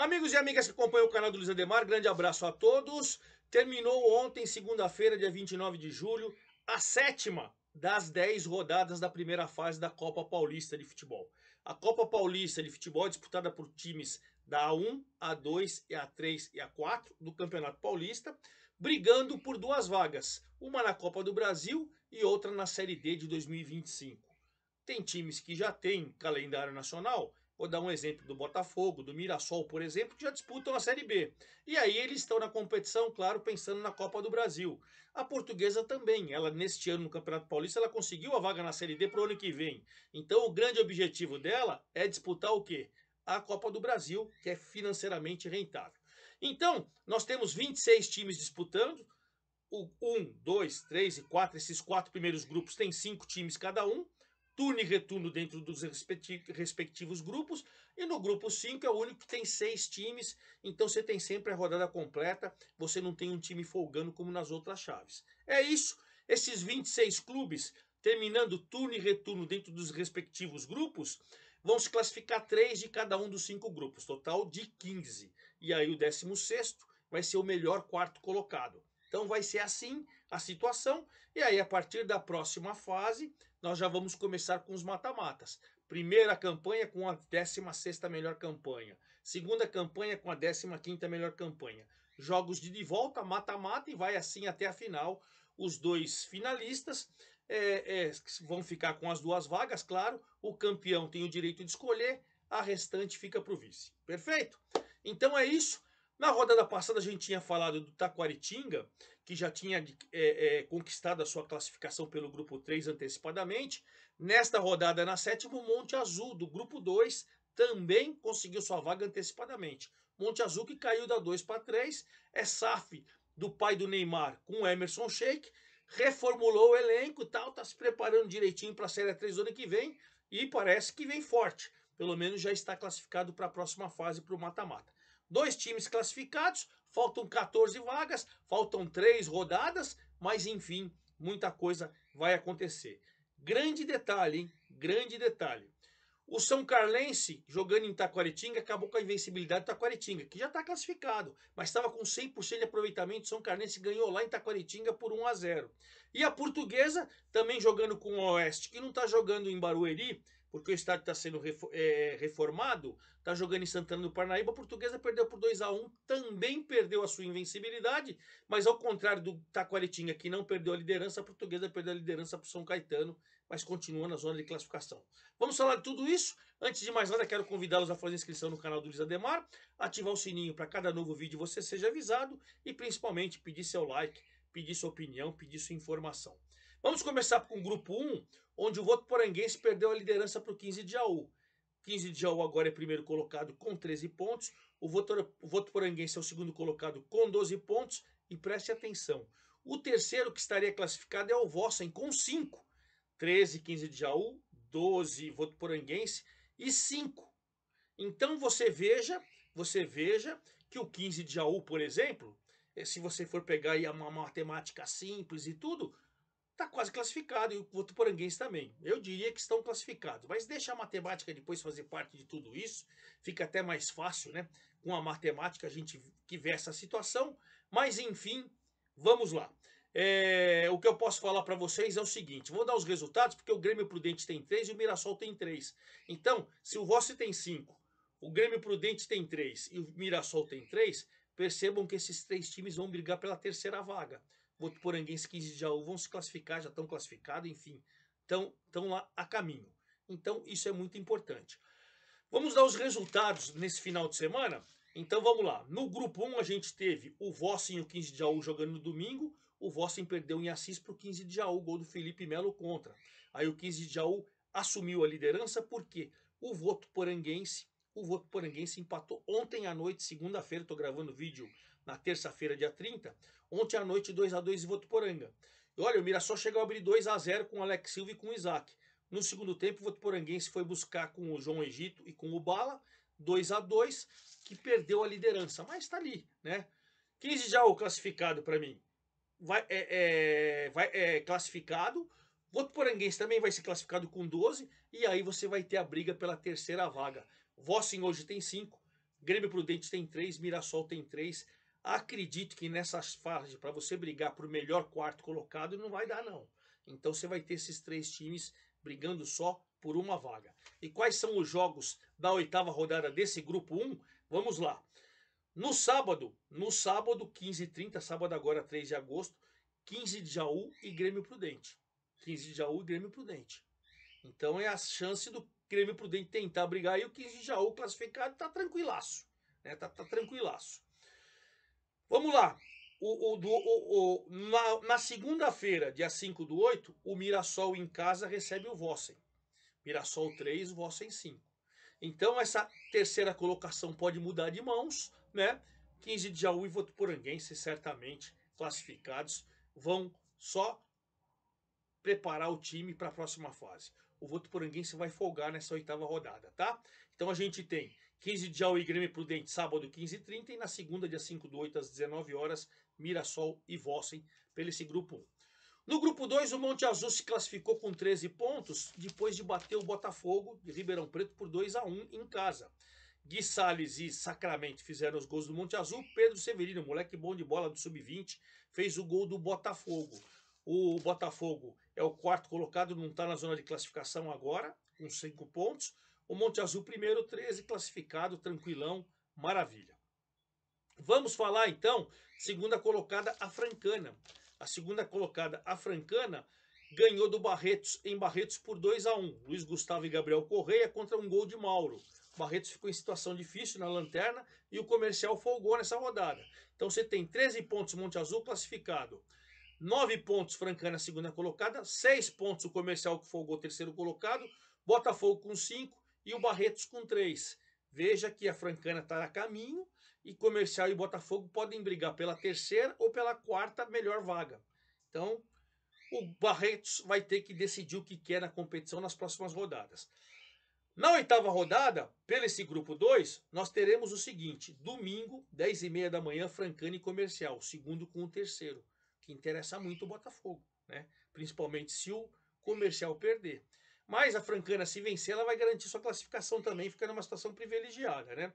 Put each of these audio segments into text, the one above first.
Amigos e amigas que acompanham o canal do Luiz Ademar, grande abraço a todos. Terminou ontem, segunda-feira, dia 29 de julho, a sétima das dez rodadas da primeira fase da Copa Paulista de Futebol. A Copa Paulista de Futebol é disputada por times da A1, A2 e A3 e A4 do Campeonato Paulista, brigando por duas vagas, uma na Copa do Brasil e outra na Série D de 2025. Tem times que já têm calendário nacional Vou dar um exemplo do Botafogo, do Mirassol, por exemplo, que já disputam a Série B. E aí eles estão na competição, claro, pensando na Copa do Brasil. A portuguesa também, ela neste ano no Campeonato Paulista, ela conseguiu a vaga na Série D para o ano que vem. Então o grande objetivo dela é disputar o quê? A Copa do Brasil, que é financeiramente rentável. Então, nós temos 26 times disputando, o 1, 2, 3 e 4, esses quatro primeiros grupos têm cinco times cada um, turno e retorno dentro dos respectivos grupos. E no grupo 5 é o único que tem seis times, então você tem sempre a rodada completa, você não tem um time folgando como nas outras chaves. É isso, esses 26 clubes, terminando turno e retorno dentro dos respectivos grupos, vão se classificar três de cada um dos cinco grupos, total de 15. E aí o 16 vai ser o melhor quarto colocado. Então vai ser assim a situação, e aí a partir da próxima fase nós já vamos começar com os mata-matas. Primeira campanha com a 16ª melhor campanha. Segunda campanha com a 15ª melhor campanha. Jogos de de volta, mata-mata e vai assim até a final. Os dois finalistas é, é, vão ficar com as duas vagas, claro. O campeão tem o direito de escolher, a restante fica para o vice. Perfeito? Então é isso. Na rodada passada a gente tinha falado do Taquaritinga, que já tinha é, é, conquistado a sua classificação pelo grupo 3 antecipadamente. Nesta rodada, na sétima, o Monte Azul, do grupo 2, também conseguiu sua vaga antecipadamente. Monte Azul que caiu da 2 para 3, é SAF do pai do Neymar com Emerson Sheik, reformulou o elenco tal, está se preparando direitinho para a Série 3 do ano que vem e parece que vem forte. Pelo menos já está classificado para a próxima fase para o mata-mata dois times classificados, faltam 14 vagas, faltam três rodadas, mas enfim, muita coisa vai acontecer. Grande detalhe, hein? Grande detalhe. O São Carlense, jogando em Taquaritinga, acabou com a invencibilidade do Taquaritinga, que já está classificado, mas estava com 100% de aproveitamento. O São Carlense ganhou lá em Taquaritinga por 1 a 0. E a Portuguesa, também jogando com o Oeste, que não está jogando em Barueri, porque o estádio está sendo é, é, reformado, está jogando em Santana do Parnaíba, a Portuguesa perdeu por 2 a 1 também perdeu a sua invencibilidade, mas ao contrário do Taquaritinga, que não perdeu a liderança, a Portuguesa perdeu a liderança para o São Caetano, mas continua na zona de classificação. Vamos falar de tudo isso? Antes de mais nada, quero convidá-los a fazer inscrição no canal do Luiz Ademar, ativar o sininho para cada novo vídeo você seja avisado e principalmente pedir seu like, pedir sua opinião, pedir sua informação. Vamos começar com o grupo 1, onde o voto poranguense perdeu a liderança para o 15 de Jaú. 15 de Jaú agora é primeiro colocado com 13 pontos. O voto, o voto poranguense é o segundo colocado com 12 pontos. E preste atenção: o terceiro que estaria classificado é o Vossen, com 5. 13, 15 de Jaú, 12 voto poranguense e 5. Então você veja, você veja que o 15 de Jaú, por exemplo, eh, se você for pegar aí uma matemática simples e tudo, está quase classificado e o Votuporanguense também. Eu diria que estão classificados, mas deixa a matemática depois fazer parte de tudo isso, fica até mais fácil, né? Com a matemática a gente que vê essa situação, mas enfim, vamos lá. É, o que eu posso falar para vocês é o seguinte: vou dar os resultados, porque o Grêmio Prudente tem 3 e o Mirassol tem 3. Então, se o Rossi tem 5, o Grêmio Prudente tem 3 e o Mirassol tem 3, percebam que esses três times vão brigar pela terceira vaga. Botuporanguense 15 de Jaú vão se classificar, já estão classificados, enfim, estão, lá a caminho. Então, isso é muito importante. Vamos dar os resultados nesse final de semana? Então vamos lá. No grupo 1 a gente teve o Vossen e o 15 de Jaú jogando no domingo. O Vossen perdeu em Assis para o 15 de Jaú, gol do Felipe Melo contra. Aí o 15 de Jaú assumiu a liderança porque o voto poranguense, o voto poranguense empatou ontem à noite, segunda-feira, estou gravando vídeo na terça-feira, dia 30. Ontem à noite, 2 x 2 em Votuporanga. E olha, o Mirassol chegou a abrir 2 x 0 com o Alex Silva e com o Isaac. No segundo tempo, o Votuporanguense foi buscar com o João Egito e com o Bala, 2 x 2 que perdeu a liderança, mas está ali, né? 15 já o classificado para mim. Vai, é, é, vai, é classificado. Votuporanguense também vai ser classificado com 12, e aí você vai ter a briga pela terceira vaga. Vossen hoje tem 5, Grêmio Prudente tem 3, Mirassol tem 3, Acredito que nessas fases, para você brigar por melhor quarto colocado, não vai dar, não. Então você vai ter esses três times brigando só por uma vaga. E quais são os jogos da oitava rodada desse grupo 1? Vamos lá. No sábado, no sábado 15 e 30, sábado agora 3 de agosto, 15 de Jaú e Grêmio Prudente. 15 de Jaú e Grêmio Prudente. Então é a chance do Grêmio Prudente tentar brigar e o 15 de Jaú classificado tá tranquilaço, né? Tá, tá tranquilaço. Vamos lá. O, o, o, na, na segunda-feira, dia 5 do 8, o Mirassol em casa recebe o Vossen. Mirassol 3, Vossen 5. Então, essa terceira colocação pode mudar de mãos, né? 15 de Jaú e Votuporanguense, certamente classificados, vão só preparar o time para a próxima fase. O Votuporanguense vai folgar nessa oitava rodada, tá? Então a gente tem 15 de e Grêmio Prudente, sábado 15h30 e na segunda, dia 5 do 8 às 19 horas, Mirassol e Vossen, pelo esse grupo 1. No grupo 2, o Monte Azul se classificou com 13 pontos, depois de bater o Botafogo de Ribeirão Preto por 2 a 1 em casa. Gui Salles e Sacramento fizeram os gols do Monte Azul. Pedro Severino, moleque bom de bola do Sub-20, fez o gol do Botafogo. O Botafogo é o quarto colocado, não está na zona de classificação agora, com cinco pontos. O Monte Azul primeiro, 13, classificado, tranquilão, maravilha. Vamos falar então, segunda colocada, a Francana. A segunda colocada, a Francana, ganhou do Barretos em Barretos por 2 a 1 Luiz Gustavo e Gabriel Correia contra um gol de Mauro. Barretos ficou em situação difícil na lanterna e o comercial folgou nessa rodada. Então você tem 13 pontos Monte Azul classificado. 9 pontos Francana, segunda colocada. 6 pontos o comercial que folgou, terceiro colocado. Botafogo com 5 e o Barretos com três. Veja que a Francana está a caminho e Comercial e Botafogo podem brigar pela terceira ou pela quarta melhor vaga. Então, o Barretos vai ter que decidir o que quer na competição nas próximas rodadas. Na oitava rodada, pelo esse grupo 2, nós teremos o seguinte: domingo, 10 e meia da manhã, Francana e Comercial, segundo com o terceiro, que interessa muito o Botafogo, né? principalmente se o Comercial perder. Mas a Francana, se vencer, ela vai garantir sua classificação também, ficando numa situação privilegiada, né?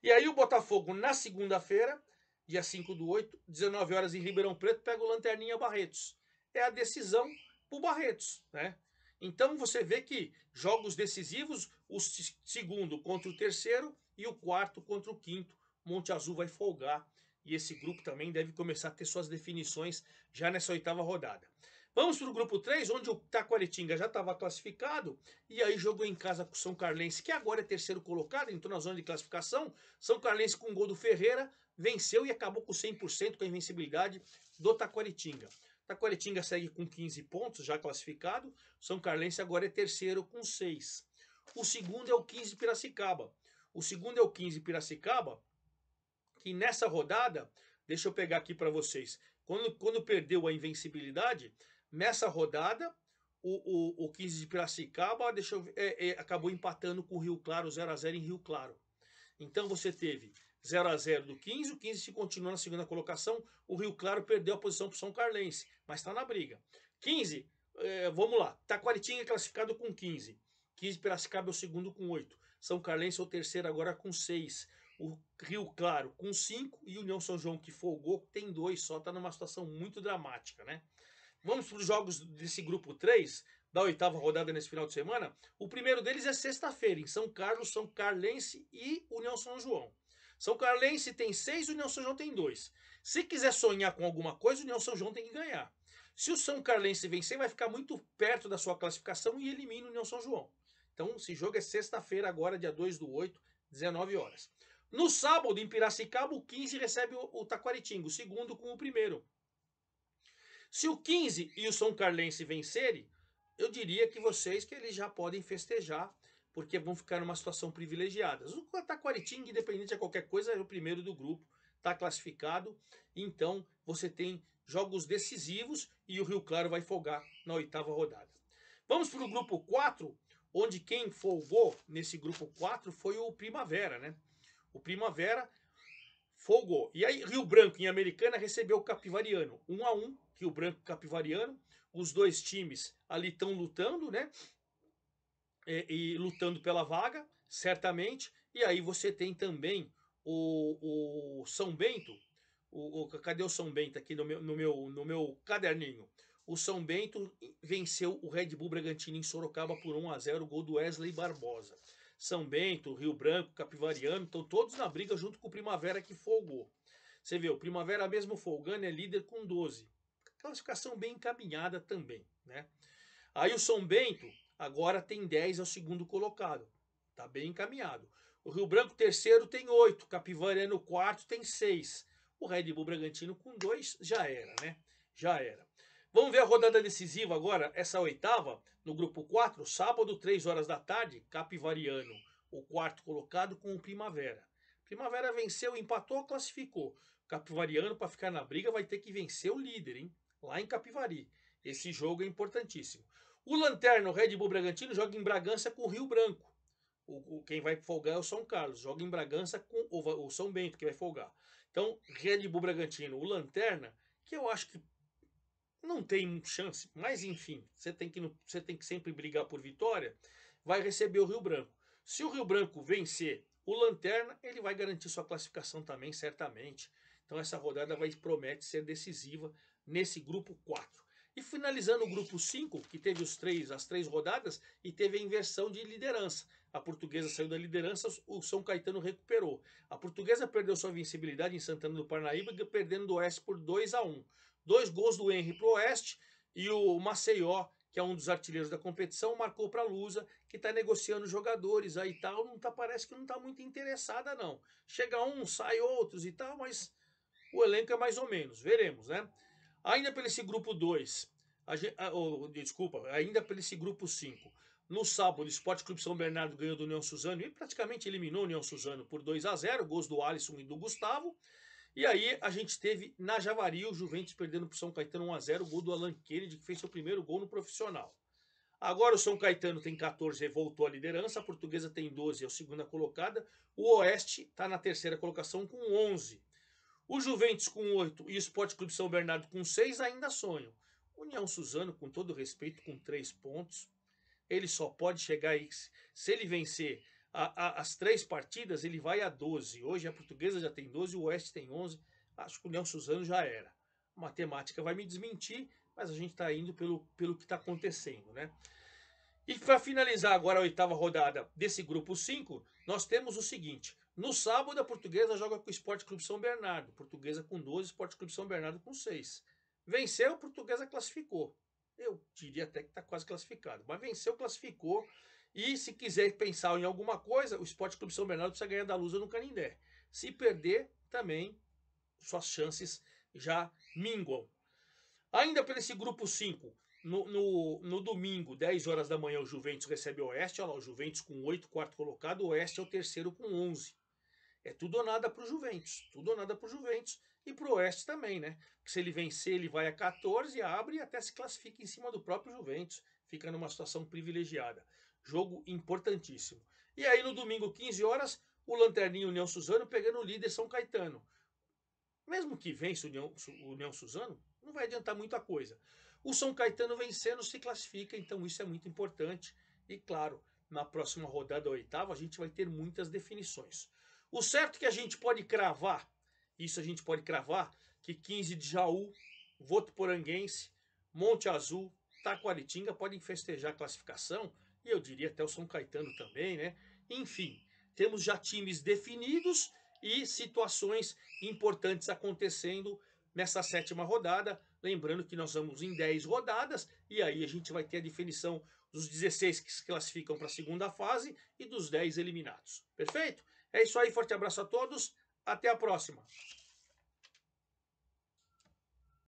E aí o Botafogo, na segunda-feira, dia 5 do 8, 19 horas em Ribeirão Preto, pega o Lanterninha Barretos. É a decisão pro Barretos, né? Então você vê que jogos decisivos, o segundo contra o terceiro e o quarto contra o quinto. Monte Azul vai folgar e esse grupo também deve começar a ter suas definições já nessa oitava rodada. Vamos para o grupo 3, onde o Taquaritinga já estava classificado e aí jogou em casa com o São Carlense, que agora é terceiro colocado, entrou na zona de classificação. São Carlense com um gol do Ferreira venceu e acabou com 100% com a invencibilidade do Taquaritinga. Taquaritinga segue com 15 pontos, já classificado. São Carlense agora é terceiro com 6. O segundo é o 15 Piracicaba. O segundo é o 15 Piracicaba, que nessa rodada, deixa eu pegar aqui para vocês, quando, quando perdeu a invencibilidade, Nessa rodada, o, o, o 15 de Piracicaba deixou, é, é, acabou empatando com o Rio Claro 0x0 em Rio Claro. Então você teve 0x0 do 15, o 15 se continua na segunda colocação, o Rio Claro perdeu a posição para o São Carlense, mas está na briga. 15, é, vamos lá, Taquaritinga é classificado com 15, 15 Piracicaba é o segundo com 8, São Carlense é o terceiro agora com 6, o Rio Claro com 5 e União São João que folgou tem 2 só, está numa situação muito dramática, né? Vamos para os jogos desse grupo 3, da oitava rodada nesse final de semana. O primeiro deles é sexta-feira, em São Carlos, São Carlense e União São João. São Carlense tem seis, União São João tem dois. Se quiser sonhar com alguma coisa, União São João tem que ganhar. Se o São Carlense vencer, vai ficar muito perto da sua classificação e elimina o União São João. Então, esse jogo é sexta-feira, agora, dia 2 do 8, 19 horas. No sábado, em Piracicaba, o 15 recebe o, Taquaritingo, Taquaritinga, o segundo com o primeiro. Se o 15 e o São Carlense vencerem, eu diria que vocês que eles já podem festejar, porque vão ficar numa situação privilegiada. O Taquaritinga, independente de qualquer coisa, é o primeiro do grupo, está classificado. Então, você tem jogos decisivos e o Rio Claro vai folgar na oitava rodada. Vamos para o grupo 4, onde quem folgou nesse grupo 4 foi o Primavera, né? O Primavera folgou. E aí, Rio Branco em Americana recebeu o Capivariano. Um a um, Rio Branco Capivariano. Os dois times ali estão lutando, né? E, é, e, lutando pela vaga, certamente. E aí você tem também o, o São Bento. O, o, cadê o São Bento aqui no meu, no, meu, no meu caderninho? O São Bento venceu o Red Bull Bragantino em Sorocaba por 1 a 0 gol do Wesley Barbosa. São Bento, Rio Branco, Capivariano, estão todos na briga junto com o Primavera que folgou. Você vê, o Primavera mesmo folgando é líder com 12. Classificação bem encaminhada também, né? Aí o São Bento agora tem 10 ao é segundo colocado. Tá bem encaminhado. O Rio Branco terceiro tem 8, Capivariano quarto tem 6. O Red Bull Bragantino com 2 já era, né? Já era. Vamos ver a rodada decisiva agora, essa oitava, no grupo 4, sábado, 3 horas da tarde, Capivariano, o quarto colocado com o Primavera. Primavera venceu, empatou, classificou. Capivariano, para ficar na briga, vai ter que vencer o líder, hein? Lá em Capivari. Esse jogo é importantíssimo. O Lanterna, o Red Bull Bragantino, joga em Bragança com o Rio Branco. O, o, quem vai folgar é o São Carlos. Joga em Bragança com o, o São Bento, que vai folgar. Então, Red Bull Bragantino, o Lanterna, que eu acho que não tem chance, mas enfim, você tem que, você tem que sempre brigar por vitória, vai receber o Rio Branco. Se o Rio Branco vencer o Lanterna, ele vai garantir sua classificação também, certamente. Então essa rodada vai, promete ser decisiva nesse grupo 4. E finalizando o grupo 5, que teve os três, as três rodadas, e teve a inversão de liderança. A portuguesa saiu da liderança, o São Caetano recuperou. A portuguesa perdeu sua vencibilidade em Santana do Parnaíba, perdendo do Oeste por 2 a 1 Dois gols do Henry para o Oeste e o Maceió, que é um dos artilheiros da competição, marcou para a Lusa, que está negociando jogadores aí e tal. Não tá, parece que não está muito interessada, não. Chega um, sai outros e tal, mas o elenco é mais ou menos. Veremos, né? Ainda pelo esse grupo 2, ah, desculpa, ainda pelo esse grupo 5. No sábado, o Esporte Clube São Bernardo ganhou do Neon Suzano e praticamente eliminou o Neon Suzano por 2 a 0 gols do Alisson e do Gustavo. E aí a gente teve na Javari o Juventus perdendo para o São Caetano 1x0, o gol do Alan Kennedy, que fez seu primeiro gol no profissional. Agora o São Caetano tem 14, voltou à liderança, a Portuguesa tem 12, é a segunda colocada, o Oeste está na terceira colocação com 11. O Juventus com 8 e o Esporte Clube São Bernardo com 6 ainda sonham. União Suzano, com todo respeito, com 3 pontos, ele só pode chegar aí, se ele vencer a, a, as três partidas, ele vai a 12. Hoje a portuguesa já tem 12, o Oeste tem 11. Acho que o Nelson Suzano já era. A matemática vai me desmentir, mas a gente está indo pelo, pelo que está acontecendo, né? E para finalizar agora a oitava rodada desse grupo 5, nós temos o seguinte. No sábado, a portuguesa joga com o Esporte Clube São Bernardo. Portuguesa com 12, Esporte Clube São Bernardo com 6. Venceu, a portuguesa classificou. Eu diria até que está quase classificado. Mas venceu, classificou. E se quiser pensar em alguma coisa, o Esporte Clube São Bernardo precisa ganhar da Lusa no Canindé. Se perder, também suas chances já minguam. Ainda para esse grupo 5, no, no, no, domingo, 10 horas da manhã, o Juventus recebe o Oeste. Olha lá, o Juventus com 8, quarto colocado, o Oeste é o terceiro com 11. É tudo ou nada para o Juventus. Tudo ou nada para o Juventus e para o Oeste também, né? Porque se ele vencer, ele vai a 14, abre e até se classifica em cima do próprio Juventus. Fica numa situação privilegiada. Jogo importantíssimo. E aí no domingo, 15 horas, o Lanterninho União Suzano pegando o líder São Caetano. Mesmo que vença o União, o União Suzano, não vai adiantar muita coisa. O São Caetano vencendo se classifica, então isso é muito importante. E claro, na próxima rodada oitava a gente vai ter muitas definições. O certo que a gente pode cravar, isso a gente pode cravar, que 15 de Jaú, Votuporanguense, Monte Azul, Taquaritinga podem festejar a classificação e eu diria até o São Caetano também, né? Enfim, temos já times definidos e situações importantes acontecendo nessa sétima rodada. Lembrando que nós vamos em 10 rodadas e aí a gente vai ter a definição dos 16 que se classificam para a segunda fase e dos 10 eliminados. Perfeito? É isso aí, forte abraço a todos, até a próxima!